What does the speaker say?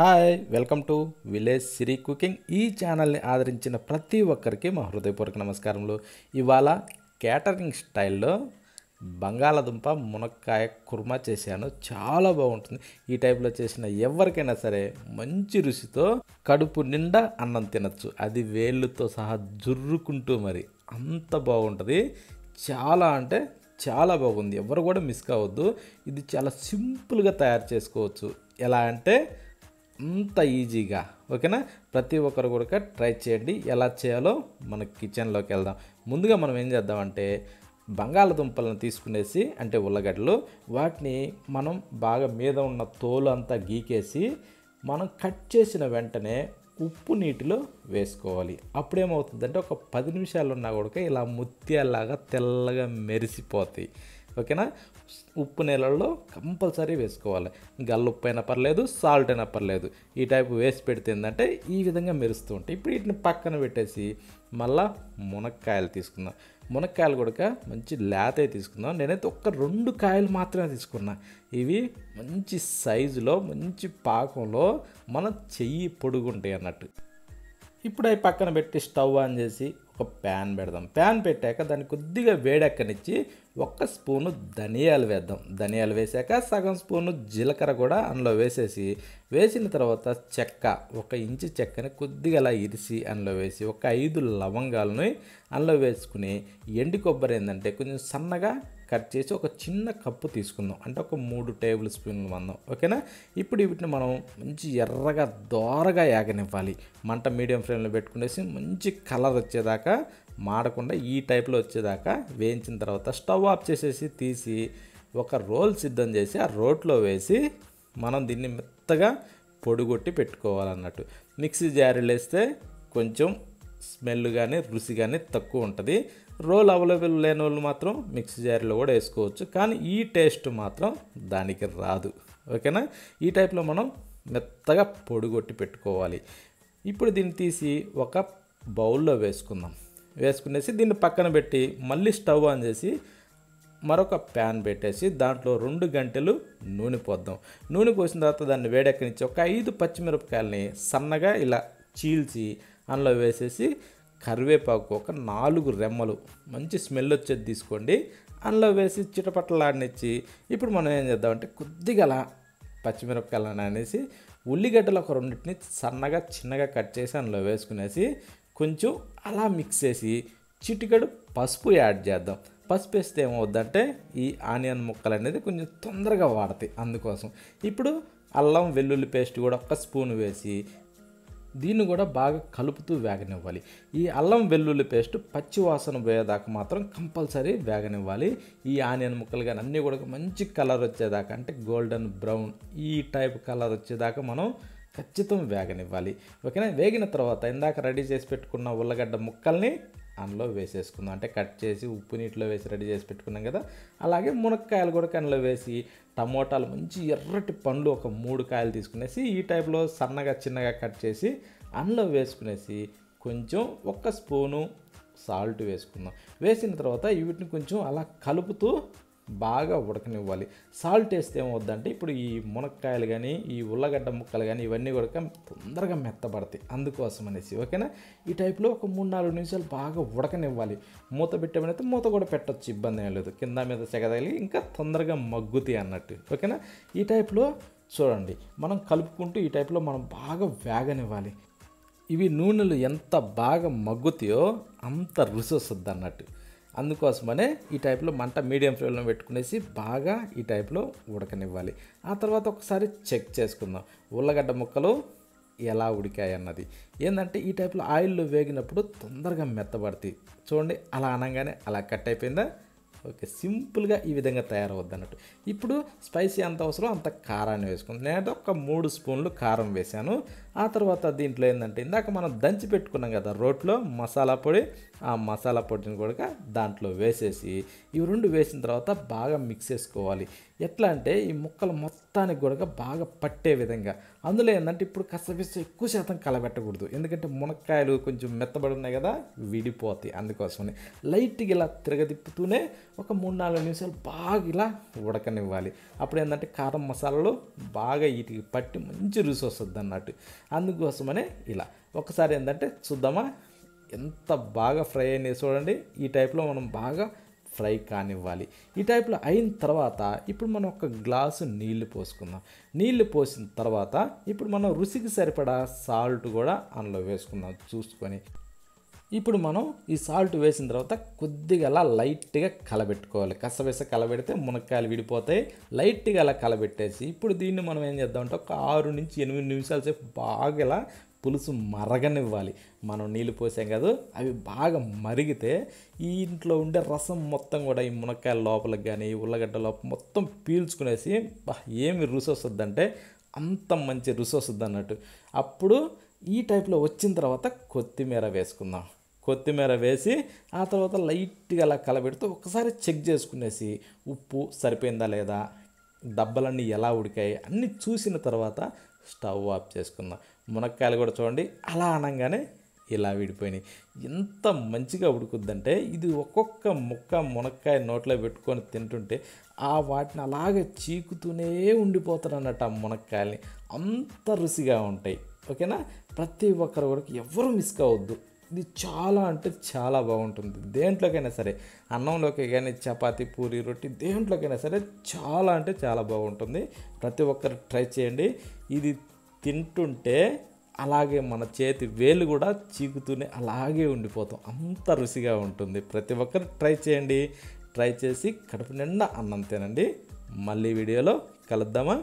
hi welcome to village Siri cooking ఈ ఛానల్ని ఆదరించిన ప్రతి ఒక్కరికి మా హృదయపూర్వక నమస్కారములు ఇవాళ క్యాటరింగ్ స్టైల్లో బంగాళదుంప మునక్కాయ కుర్మా చేశాను చాలా బాగుంటుంది ఈ టైప్లో చేసిన ఎవరికైనా సరే మంచి రుచితో కడుపు నిండా అన్నం తినచ్చు అది వేళ్ళుతో సహా జుర్రుకుంటూ మరి అంత బాగుంటుంది చాలా అంటే చాలా బాగుంది ఎవరు కూడా మిస్ కావద్దు ఇది చాలా సింపుల్గా తయారు చేసుకోవచ్చు ఎలా అంటే అంత ఈజీగా ఓకేనా ప్రతి ఒక్కరు కూడా ట్రై చేయండి ఎలా చేయాలో మన కిచెన్లోకి వెళ్దాం ముందుగా మనం ఏం చేద్దామంటే బంగాళదుంపలను తీసుకునేసి అంటే ఉల్లగడ్డలు వాటిని మనం బాగా మీద ఉన్న తోలు అంతా గీకేసి మనం కట్ చేసిన వెంటనే ఉప్పు నీటిలో వేసుకోవాలి అప్పుడేమవుతుందంటే ఒక పది నిమిషాలు ఉన్నా కూడా ఇలా ముత్యాల్లాగా తెల్లగా మెరిసిపోతాయి ఓకేనా ఉప్పు నీళ్ళల్లో కంపల్సరీ వేసుకోవాలి గల్లుప్పు అయినా పర్లేదు సాల్ట్ అయినా పర్లేదు ఈ టైప్ వేసి పెడితే ఏంటంటే ఈ విధంగా మెరుస్తూ ఉంటాయి ఇప్పుడు వీటిని పక్కన పెట్టేసి మళ్ళా మునక్కాయలు తీసుకుందాం మునక్కాయలు కూడా మంచి లేతే తీసుకుందాం నేనైతే ఒక్క రెండు కాయలు మాత్రమే తీసుకున్నా ఇవి మంచి సైజులో మంచి పాకంలో మన చెయ్యి పొడుగుంటాయి అన్నట్టు ఇప్పుడు అవి పక్కన పెట్టి స్టవ్ ఆన్ చేసి ఒక ప్యాన్ పెడదాం ప్యాన్ పెట్టాక దాన్ని కొద్దిగా వేడెక్కనిచ్చి ఒక్క స్పూను ధనియాలు వేద్దాం ధనియాలు వేసాక సగం స్పూను జీలకర్ర కూడా అందులో వేసేసి వేసిన తర్వాత చెక్క ఒక ఇంచు చెక్కని కొద్దిగా అలా ఇరిసి అందులో వేసి ఒక ఐదు లవంగాలను అందులో వేసుకుని ఎండి కొబ్బరి ఏంటంటే కొంచెం సన్నగా కట్ చేసి ఒక చిన్న కప్పు తీసుకుందాం అంటే ఒక మూడు టేబుల్ స్పూన్లు మందం ఓకేనా ఇప్పుడు వీటిని మనం మంచి ఎర్రగా దోరగా యాగనివ్వాలి మంట మీడియం ఫ్లేమ్లో పెట్టుకునేసి మంచి కలర్ వచ్చేదాకా మాడకుండా ఈ టైప్లో వచ్చేదాకా వేయించిన తర్వాత స్టవ్ ఆఫ్ చేసేసి తీసి ఒక రోల్ సిద్ధం చేసి ఆ రోట్లో వేసి మనం దీన్ని మెత్తగా పొడిగొట్టి పెట్టుకోవాలన్నట్టు మిక్సీ జారీలు వేస్తే కొంచెం స్మెల్ కానీ రుచి కానీ తక్కువ ఉంటుంది రోల్ అవైలబుల్ లేని వాళ్ళు మాత్రం మిక్సీ జార్లో కూడా వేసుకోవచ్చు కానీ ఈ టేస్ట్ మాత్రం దానికి రాదు ఓకేనా ఈ టైప్లో మనం మెత్తగా పొడిగొట్టి పెట్టుకోవాలి ఇప్పుడు దీన్ని తీసి ఒక బౌల్లో వేసుకుందాం వేసుకునేసి దీన్ని పక్కన పెట్టి మళ్ళీ స్టవ్ ఆన్ చేసి మరొక ప్యాన్ పెట్టేసి దాంట్లో రెండు గంటలు నూనె పోద్దాం నూనె పోసిన తర్వాత దాన్ని వేడెక్కనిచ్చి ఒక ఐదు పచ్చిమిరపకాయలని సన్నగా ఇలా చీల్చి అందులో వేసేసి కరివేపాకు ఒక నాలుగు రెమ్మలు మంచి స్మెల్ వచ్చేది తీసుకోండి అందులో వేసి చిటపట్టలాడినిచ్చి ఇప్పుడు మనం ఏం చేద్దామంటే కొద్దిగా అలా పచ్చిమిరపకాయలను అనేసి ఉల్లిగడ్డలు ఒక రెండింటిని సన్నగా చిన్నగా కట్ చేసి అందులో వేసుకునేసి కొంచెం అలా మిక్స్ చేసి చిటికడు పసుపు యాడ్ చేద్దాం పసుపు వేస్తే ఏమవుద్దంటే ఈ ఆనియన్ ముక్కలు అనేది కొంచెం తొందరగా వాడతాయి అందుకోసం ఇప్పుడు అల్లం వెల్లుల్లి పేస్ట్ కూడా ఒక స్పూన్ వేసి దీన్ని కూడా బాగా కలుపుతూ వేగనివ్వాలి ఈ అల్లం వెల్లుల్లి పేస్ట్ పచ్చివాసన పోయేదాకా మాత్రం కంపల్సరీ వేగనివ్వాలి ఈ ఆనియన్ ముక్కలు కానీ అన్నీ కూడా మంచి కలర్ వచ్చేదాకా అంటే గోల్డెన్ బ్రౌన్ ఈ టైప్ కలర్ వచ్చేదాకా మనం ఖచ్చితం వేగనివ్వాలి ఓకేనా వేగిన తర్వాత ఇందాక రెడీ చేసి పెట్టుకున్న ఉల్లగడ్డ ముక్కల్ని అందులో వేసేసుకుందాం అంటే కట్ చేసి ఉప్పు నీటిలో వేసి రెడీ చేసి పెట్టుకున్నాం కదా అలాగే మునక్కాయలు కూడా కనలో వేసి టమోటాలు మంచి ఎర్రటి పండ్లు ఒక మూడు కాయలు తీసుకునేసి ఈ టైప్లో సన్నగా చిన్నగా కట్ చేసి అందులో వేసుకునేసి కొంచెం ఒక్క స్పూను సాల్ట్ వేసుకుందాం వేసిన తర్వాత వీటిని కొంచెం అలా కలుపుతూ బాగా ఉడకనివ్వాలి సాల్ట్ వేస్తే ఏమవుద్దంటే ఇప్పుడు ఈ మునక్కాయలు కానీ ఈ ఉల్లగడ్డ ముక్కలు కానీ ఇవన్నీ కూడా తొందరగా మెత్తబడతాయి అందుకోసం అనేసి ఓకేనా ఈ టైప్లో ఒక మూడు నాలుగు నిమిషాలు బాగా ఉడకనివ్వాలి మూత పెట్టమనైతే మూత కూడా పెట్టచ్చు ఇబ్బంది ఏం లేదు కింద మీద చెగదగలి ఇంకా తొందరగా మగ్గుతాయి అన్నట్టు ఓకేనా ఈ టైప్లో చూడండి మనం కలుపుకుంటూ ఈ టైప్లో మనం బాగా వేగనివ్వాలి ఇవి నూనెలు ఎంత బాగా మగ్గుతాయో అంత రుచి వస్తుంది అన్నట్టు అందుకోసమనే ఈ టైప్లో మంట మీడియం ఫ్లేమ్లో పెట్టుకునేసి బాగా ఈ టైప్లో ఉడకనివ్వాలి ఆ తర్వాత ఒకసారి చెక్ చేసుకుందాం ఉల్లగడ్డ ముక్కలు ఎలా ఉడికాయి అన్నది ఏంటంటే ఈ టైప్లో ఆయిల్లో వేగినప్పుడు తొందరగా మెత్తబడుతుంది చూడండి అలా అనగానే అలా కట్ అయిపోయిందా ఓకే సింపుల్గా ఈ విధంగా తయారవద్దు అన్నట్టు ఇప్పుడు స్పైసీ ఎంత అవసరం అంత కారాన్ని వేసుకుంది నేను ఒక మూడు స్పూన్లు కారం వేశాను ఆ తర్వాత దీంట్లో ఏంటంటే ఇందాక మనం దంచి పెట్టుకున్నాం కదా రోట్లో మసాలా పొడి ఆ మసాలా పొడిని కూడా దాంట్లో వేసేసి ఇవి రెండు వేసిన తర్వాత బాగా మిక్స్ చేసుకోవాలి ఎట్లా అంటే ఈ ముక్కలు మొత్తానికి కూడా బాగా పట్టే విధంగా అందులో ఏంటంటే ఇప్పుడు కసపిస్త ఎక్కువ శాతం కలబెట్టకూడదు ఎందుకంటే మునక్కాయలు కొంచెం మెత్తబడి ఉన్నాయి కదా విడిపోతాయి అందుకోసమని లైట్గా ఇలా తిరగదిప్పుతూనే ఒక మూడు నాలుగు నిమిషాలు బాగా ఇలా ఉడకనివ్వాలి అప్పుడు ఏంటంటే కారం మసాలాలు బాగా వీటికి పట్టి మంచి రుచి వస్తుంది అన్నట్టు అందుకోసమనే ఇలా ఒకసారి ఏంటంటే చూద్దామా ఎంత బాగా ఫ్రై అయినాయి చూడండి ఈ టైప్లో మనం బాగా ఫ్రై కానివ్వాలి ఈ టైప్లో అయిన తర్వాత ఇప్పుడు మనం ఒక గ్లాసు నీళ్లు పోసుకుందాం నీళ్లు పోసిన తర్వాత ఇప్పుడు మనం రుచికి సరిపడా సాల్ట్ కూడా అందులో వేసుకుందాం చూసుకొని ఇప్పుడు మనం ఈ సాల్ట్ వేసిన తర్వాత కొద్దిగా అలా లైట్గా కలబెట్టుకోవాలి కసవేస కలబెడితే మునక్కాయలు విడిపోతాయి లైట్గా అలా కలబెట్టేసి ఇప్పుడు దీన్ని మనం ఏం చేద్దామంటే ఒక ఆరు నుంచి ఎనిమిది నిమిషాల సేపు బాగా ఇలా పులుసు మరగనివ్వాలి మనం నీళ్ళు పోసాం కదా అవి బాగా మరిగితే ఈ ఇంట్లో ఉండే రసం మొత్తం కూడా ఈ మునక్కాయల లోపలికి కానీ ఉల్లగడ్డ లోపల మొత్తం పీల్చుకునేసి ఏమి రుచి వస్తుందంటే అంత మంచి రుచి వస్తుంది అన్నట్టు అప్పుడు ఈ టైప్లో వచ్చిన తర్వాత కొత్తిమీర వేసుకుందాం కొత్తిమీర వేసి ఆ తర్వాత లైట్గా అలా కలబెడితే ఒకసారి చెక్ చేసుకునేసి ఉప్పు సరిపోయిందా లేదా దెబ్బలన్నీ ఎలా ఉడికాయి అన్నీ చూసిన తర్వాత స్టవ్ ఆఫ్ చేసుకుందాం మునక్కాయలు కూడా చూడండి అలా అనగానే ఇలా విడిపోయినాయి ఎంత మంచిగా ఉడుకుద్దంటే ఇది ఒక్కొక్క ముక్క మునక్కాయ నోట్లో పెట్టుకొని తింటుంటే ఆ వాటిని అలాగే చీకుతూనే ఉండిపోతారు అన్నట్టు ఆ మునక్కాయల్ని అంత రుచిగా ఉంటాయి ఓకేనా ప్రతి ఒక్కరు కూడా ఎవరు మిస్ కావద్దు ఇది చాలా అంటే చాలా బాగుంటుంది దేంట్లోకైనా సరే అన్నంలోకి కానీ చపాతి పూరి రొట్టి దేంట్లోకైనా సరే చాలా అంటే చాలా బాగుంటుంది ప్రతి ఒక్కరు ట్రై చేయండి ఇది తింటుంటే అలాగే మన చేతి వేలు కూడా చీకుతూనే అలాగే ఉండిపోతాం అంత రుచిగా ఉంటుంది ప్రతి ఒక్కరు ట్రై చేయండి ట్రై చేసి కడుపు నిండా అన్నం తినండి మళ్ళీ వీడియోలో కలుద్దామా